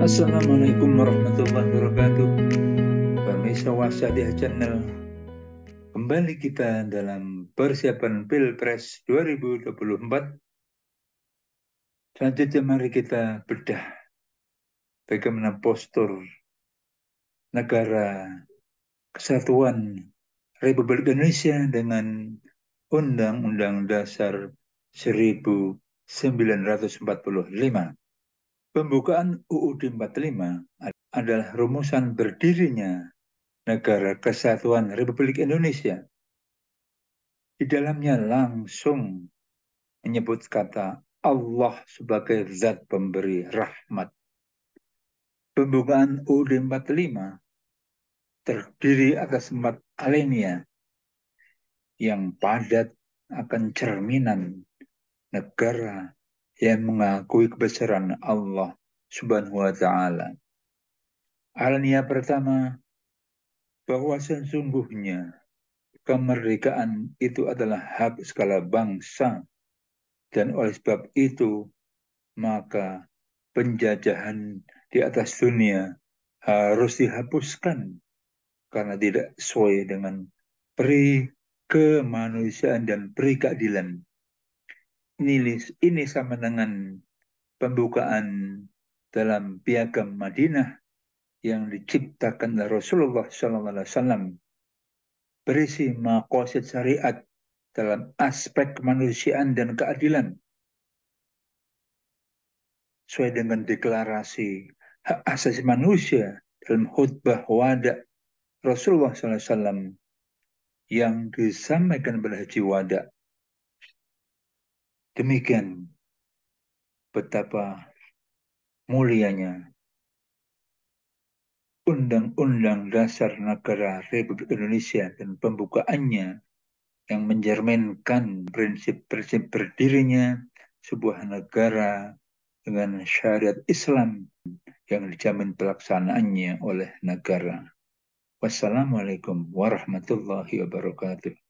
Assalamualaikum warahmatullahi wabarakatuh Pemirsa Wasadiah Channel Kembali kita dalam persiapan Pilpres 2024 Selanjutnya mari kita bedah Bagaimana postur negara kesatuan Republik Indonesia dengan Undang-Undang Dasar 1945 Pembukaan UUD 45 adalah rumusan berdirinya Negara Kesatuan Republik Indonesia. Di dalamnya langsung menyebut kata Allah sebagai zat pemberi rahmat. Pembukaan UUD 45 terdiri atas empat alinea yang padat akan cerminan negara yang mengakui kebesaran Allah Subhanahu wa taala. Alnia pertama bahwa sesungguhnya kemerdekaan itu adalah hak segala bangsa dan oleh sebab itu maka penjajahan di atas dunia harus dihapuskan karena tidak sesuai dengan pri kemanusiaan dan pri keadilan nilis ini sama dengan pembukaan dalam piagam Madinah yang diciptakan oleh Rasulullah SAW berisi makosid syariat dalam aspek kemanusiaan dan keadilan sesuai dengan deklarasi hak asasi manusia dalam khutbah wada Rasulullah SAW yang disampaikan pada haji wada Demikian betapa mulianya Undang-Undang Dasar Negara Republik Indonesia dan pembukaannya yang mencerminkan prinsip-prinsip berdirinya sebuah negara dengan syariat Islam yang dijamin pelaksanaannya oleh negara. Wassalamualaikum warahmatullahi wabarakatuh.